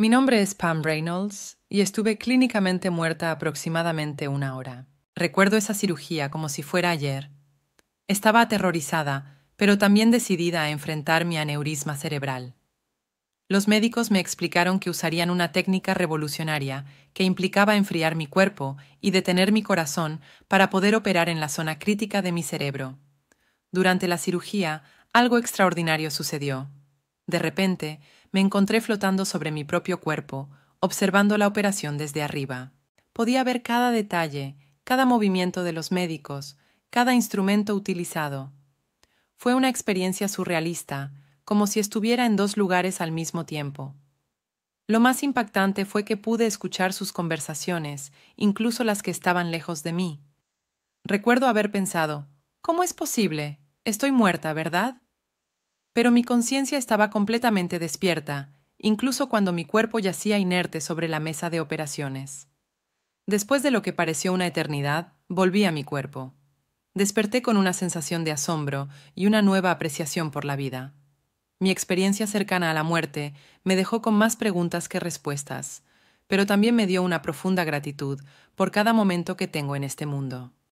Mi nombre es Pam Reynolds y estuve clínicamente muerta aproximadamente una hora. Recuerdo esa cirugía como si fuera ayer. Estaba aterrorizada, pero también decidida a enfrentar mi aneurisma cerebral. Los médicos me explicaron que usarían una técnica revolucionaria que implicaba enfriar mi cuerpo y detener mi corazón para poder operar en la zona crítica de mi cerebro. Durante la cirugía, algo extraordinario sucedió. De repente, me encontré flotando sobre mi propio cuerpo, observando la operación desde arriba. Podía ver cada detalle, cada movimiento de los médicos, cada instrumento utilizado. Fue una experiencia surrealista, como si estuviera en dos lugares al mismo tiempo. Lo más impactante fue que pude escuchar sus conversaciones, incluso las que estaban lejos de mí. Recuerdo haber pensado, ¿cómo es posible? Estoy muerta, ¿verdad? pero mi conciencia estaba completamente despierta, incluso cuando mi cuerpo yacía inerte sobre la mesa de operaciones. Después de lo que pareció una eternidad, volví a mi cuerpo. Desperté con una sensación de asombro y una nueva apreciación por la vida. Mi experiencia cercana a la muerte me dejó con más preguntas que respuestas, pero también me dio una profunda gratitud por cada momento que tengo en este mundo.